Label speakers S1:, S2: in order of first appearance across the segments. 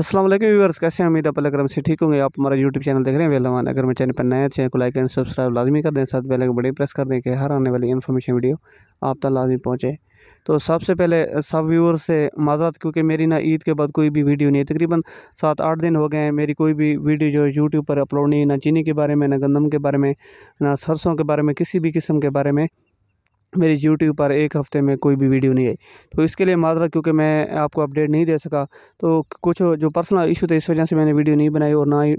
S1: असलम व्यवर्स कैसे उम्मीद आप अलग से ठीक होंगे आप हमारा यूट्यूब चैनल देख रहे हैं वेलमान अगर मैं चैनल पर नया चैनल को लाइक एंड सब्सक्राइब लाजमी कर दें साथ पहले बड़े प्रेस कर दें कि हर आने वाली इन्फॉर्मेशन वीडियो आप तक लाजमी पहुँचे तो सबसे पहले सब व्यूअर्स से माजरत क्योंकि मेरी ना ईद के बाद कोई भी वीडियो नहीं है तकरीबन सात आठ दिन हो गए हैं मेरी कोई भी वीडियो जो है यूट्यूब पर अपलोड नहीं ना चीनी के बारे में ना गंदम के बारे में ना सरसों के बारे में किसी भी किस्म के बारे में मेरे यूट्यूब पर एक हफ़्ते में कोई भी वीडियो नहीं आई तो इसके लिए माजरा क्योंकि मैं आपको अपडेट नहीं दे सका तो कुछ जो पर्सनल इशू थे इस वजह से मैंने वीडियो नहीं बनाई और ना ही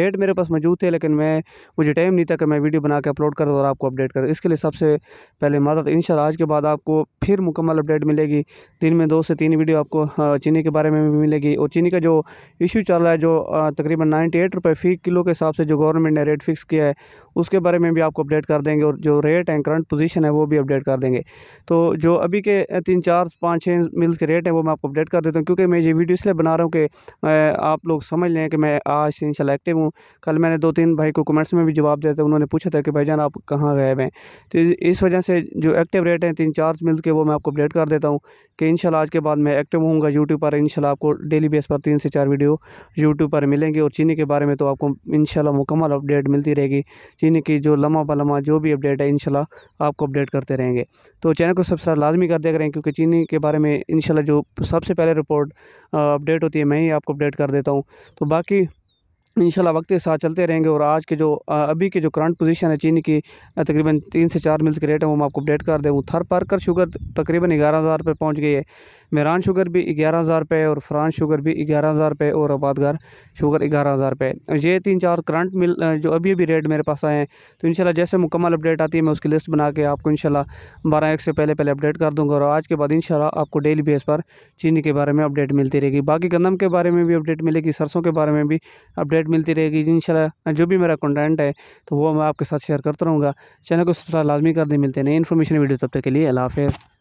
S1: रेट मेरे पास मौजूद थे लेकिन मैं मुझे टाइम नहीं था कि मैं वीडियो बना के अपलोड कर और आपको अपडेट कर इसके लिए सबसे पहले माजरा तो इन आज के बाद आपको फिर मुकम्मल अपडेट मिलेगी दिन में दो से तीन वीडियो आपको चीनी के बारे में भी मिलेगी और चीनी का जो इशू चल रहा है जो तकरीबन नाइन्टी एट रुपये फ़ी किलो के हिसाब से जो गवर्नमेंट ने रेट फिक्स किया है उसके बारे में भी आपको अपडेट कर देंगे और जो रेट एंड करंट पोजीशन है वो भी भी अपडेट कर देंगे तो जो अभी के तीन चार पाँच छः मिल्स के रेट हैं वो मैं आपको अपडेट कर देता हूँ क्योंकि मैं ये वीडियो इसलिए बना रहा हूँ कि आप लोग समझ लें कि मैं आज से इंशाल्लाह एक्टिव हूँ कल मैंने दो तीन भाई को कमेंट्स में भी जवाब देते उन्होंने पूछा था कि भाई जान आप कहाँ गए हैं तो इस वजह से जो एक्टिव रेट हैं तीन चार मिल्स के वो मैं आपको अपडेट कर देता हूँ कि इंशाल्लाह आज के बाद मैं एक्टिव हूँ यूट्यूब पर इंशाल्लाह आपको डेली बेस पर तीन से चार वीडियो यूट्यूब पर मिलेंगे और चीनी के बारे में तो आपको इंशाल्लाह मुकम्मल अपडेट मिलती रहेगी चीनी की जो लम्हा पर जो भी अपडेट है इंशाल्लाह आपको अपडेट कर करते रहेंगे तो चैनल को सब्सक्राइब लाजमी कर दिया करें क्योंकि चीनी के बारे में इन जो सबसे पहले रिपोर्ट अपडेट होती है मैं ही आपको अपडेट कर देता हूँ तो बाकी इंशाल्लाह वक्त के साथ चलते रहेंगे और आज के जो अभी के जो करंट पोजीशन है चीनी की तकरीबन तीन से चार मिल्स के रेट है वो मैं आपको अपडेट कर दूँ थर पार कर शुगर तकरीबन ग्यारह हज़ार पर पहुँच गई है मेरान शुगर भी ग्यारह हज़ार रुपये और फ्रांस शुगर भी ग्यारह हज़ार रुपये और आबादगार शुगर ग्यारह हज़ार रुपये ये तीन चार करंट मिल जो अभी अभी रेट मेरे पास आए हैं तो इनशाला जैसे मुकम्मल अपडेट आती है मैं उसकी लिस्ट बना के आपको इनशाला बारह एक से पहले पहले अपडेट कर दूँगा और आज के बाद इनशाला आपको डेली बेस पर चीनी के बारे में अपडेट मिलती रहेगी बाकी गंदम के बारे में भी अपडेट मिलेगी सरसों के बारे में भी अपडेट अपडेट मिलती रहेगी शाला हाँ, जो भी मेरा कंटेंट है तो वो मैं आपके साथ शेयर करता रहूँगा चैनल को सब्सक्राइब लाजमी कर दें मिलते हैं नई इन्फॉर्मेशन वीडियो तब तक के लिए अल्लाह